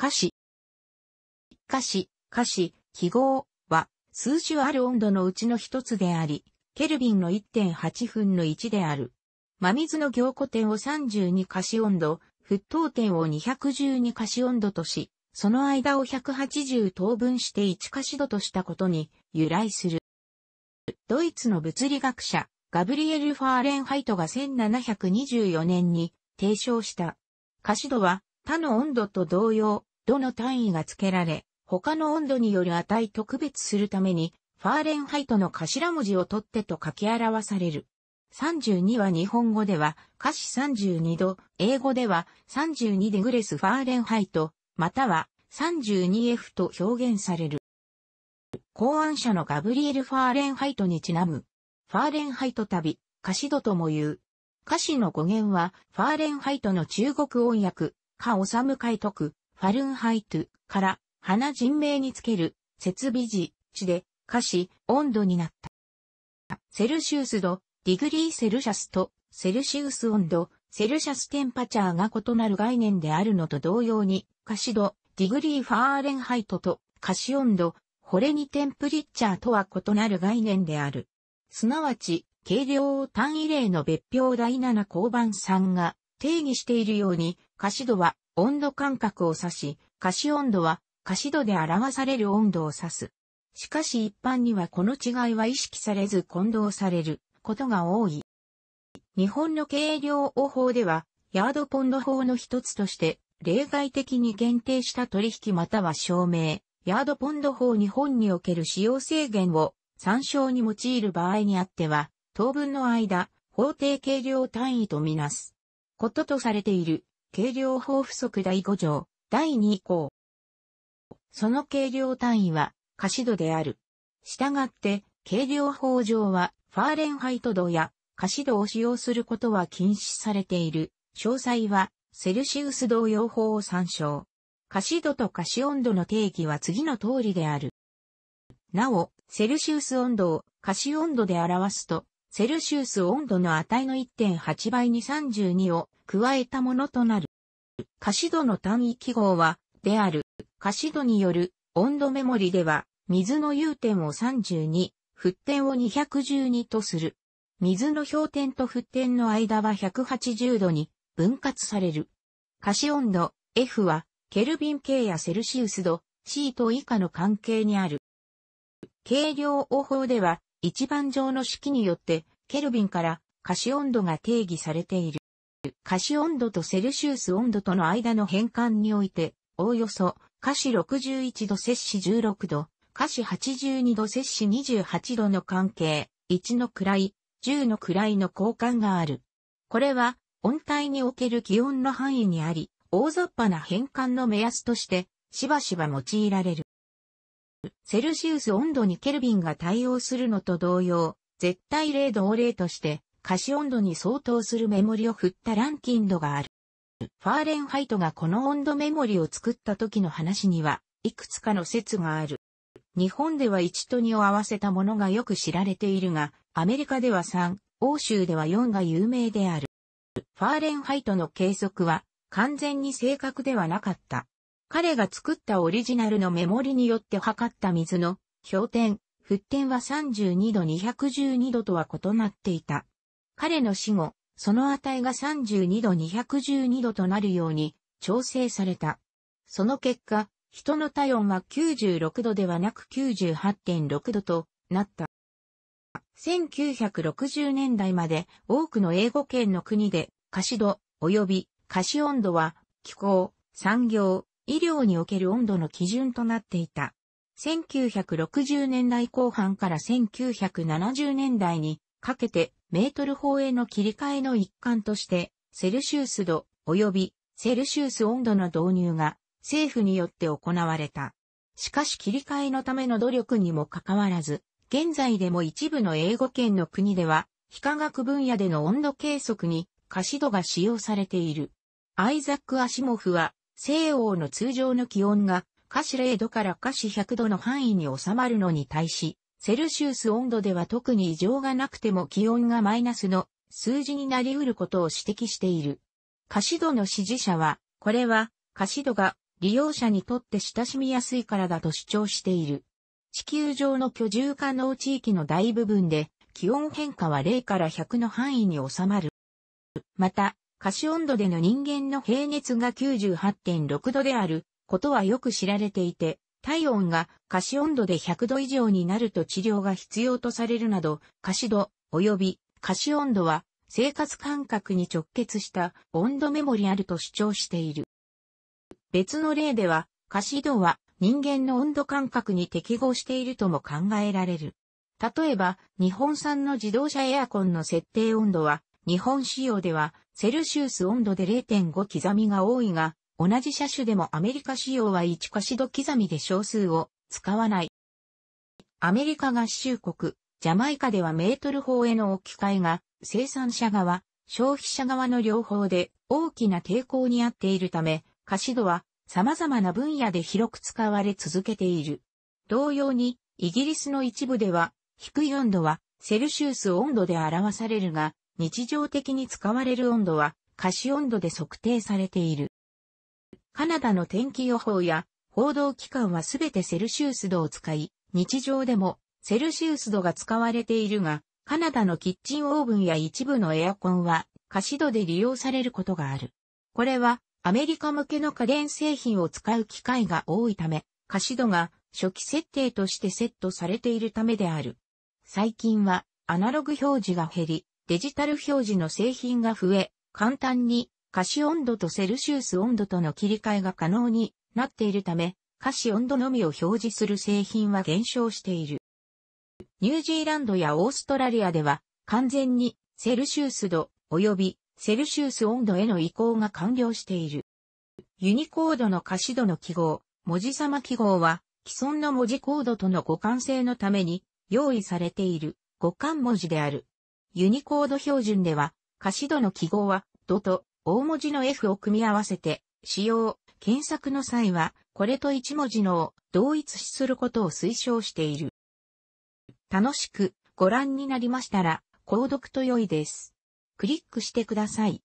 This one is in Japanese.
歌詞。歌詞、歌詞、記号は数種ある温度のうちの一つであり、ケルビンの1.8分の1である。真水の凝固点を32歌詞温度、沸騰点を212歌詞温度とし、その間を180等分して1歌詞度としたことに由来する。ドイツの物理学者、ガブリエル・ファーレンハイトが1724年に提唱した。歌詞度は他の温度と同様、度の単位が付けられ、他の温度による値と区別するために、ファーレンハイトの頭文字を取ってと書き表される。32は日本語では、華氏32度、英語では32デグレスファーレンハイト、または 32F と表現される。考案者のガブリエル・ファーレンハイトにちなむ、ファーレンハイト旅、華氏度とも言う。華氏の語源は、ファーレンハイトの中国音訳、華治む解徳、ファルンハイトから花人名につける設備時、地で、歌詞温度になった。セルシウス度、ディグリーセルシャスと、セルシウス温度、セルシャステンパチャーが異なる概念であるのと同様に、歌詞度、ディグリーファーレンハイトと、歌詞温度、これにテンプリッチャーとは異なる概念である。すなわち、軽量単位例の別表第7交番さんが定義しているように、歌詞度は温度間隔を指し、可視温度は可視度で表される温度を指す。しかし一般にはこの違いは意識されず混同されることが多い。日本の計量法では、ヤードポンド法の一つとして、例外的に限定した取引または証明、ヤードポンド法日本における使用制限を参照に用いる場合にあっては、当分の間、法定計量単位とみなす。こととされている。軽量法不足第5条、第2項。その軽量単位は、可視度である。したがって、軽量法上は、ファーレンハイト度や、可視度を使用することは禁止されている。詳細は、セルシウス同様法を参照。可視度と可視温度の定義は次の通りである。なお、セルシウス温度を可視温度で表すと、セルシウス温度の値の1.8倍に32を加えたものとなる。可視度の単位記号は、である。可視度による温度メモリでは、水の融点を32、沸点を212とする。水の氷点と沸点の間は180度に分割される。可視温度 F は、ケルビン系やセルシウス度 C と以下の関係にある。軽量応法では、一番上の式によって、ケルビンから可視温度が定義されている。可視温度とセルシウス温度との間の変換において、おおよそ、可視61度摂氏16度、可視82度摂氏28度の関係、1の位、10の位の交換がある。これは、温帯における気温の範囲にあり、大雑把な変換の目安として、しばしば用いられる。セルシウス温度にケルビンが対応するのと同様、絶対0度を例として、可視温度に相当するメモリを振ったランキン度がある。ファーレンハイトがこの温度メモリを作った時の話には、いくつかの説がある。日本では1と2を合わせたものがよく知られているが、アメリカでは3、欧州では4が有名である。ファーレンハイトの計測は完全に正確ではなかった。彼が作ったオリジナルのメモリによって測った水の氷点、沸点は32度212度とは異なっていた。彼の死後、その値が32度212度となるように調整された。その結果、人の体温は96度ではなく98.6度となった。1960年代まで多くの英語圏の国で可視度及び可視温度は気候、産業、医療における温度の基準となっていた。1960年代後半から1970年代にかけてメートル法への切り替えの一環として、セルシウス度及びセルシウス温度の導入が政府によって行われた。しかし切り替えのための努力にもかかわらず、現在でも一部の英語圏の国では、非科学分野での温度計測に可視度が使用されている。アイザック・アシモフは西欧の通常の気温が華氏0度から華氏100度の範囲に収まるのに対し、セルシウス温度では特に異常がなくても気温がマイナスの数字になり得ることを指摘している。華氏度の支持者は、これは華氏度が利用者にとって親しみやすいからだと主張している。地球上の居住可能地域の大部分で気温変化は0から100の範囲に収まる。また、可視温度での人間の平熱が98.6度であることはよく知られていて、体温が可視温度で100度以上になると治療が必要とされるなど、可視度及び可視温度は生活感覚に直結した温度メモリあると主張している。別の例では、可視度は人間の温度感覚に適合しているとも考えられる。例えば、日本産の自動車エアコンの設定温度は日本仕様では、セルシウス温度で0.5刻みが多いが、同じ車種でもアメリカ仕様は1カシド刻みで小数を使わない。アメリカ合衆国、ジャマイカではメートル法への置き換えが、生産者側、消費者側の両方で大きな抵抗にあっているため、カシドは様々な分野で広く使われ続けている。同様に、イギリスの一部では、低い温度はセルシウス温度で表されるが、日常的に使われる温度は可視温度で測定されている。カナダの天気予報や報道機関はすべてセルシウス度を使い、日常でもセルシウス度が使われているが、カナダのキッチンオーブンや一部のエアコンは可視度で利用されることがある。これはアメリカ向けの家電製品を使う機会が多いため、可視度が初期設定としてセットされているためである。最近はアナログ表示が減り、デジタル表示の製品が増え、簡単に可視温度とセルシウス温度との切り替えが可能になっているため、可視温度のみを表示する製品は減少している。ニュージーランドやオーストラリアでは完全にセルシウス度及びセルシウス温度への移行が完了している。ユニコードの可視度の記号、文字様記号は既存の文字コードとの互換性のために用意されている互換文字である。ユニコード標準では、可視度の記号は、ドと大文字の F を組み合わせて、使用、検索の際は、これと1文字のを同一視することを推奨している。楽しくご覧になりましたら、購読と良いです。クリックしてください。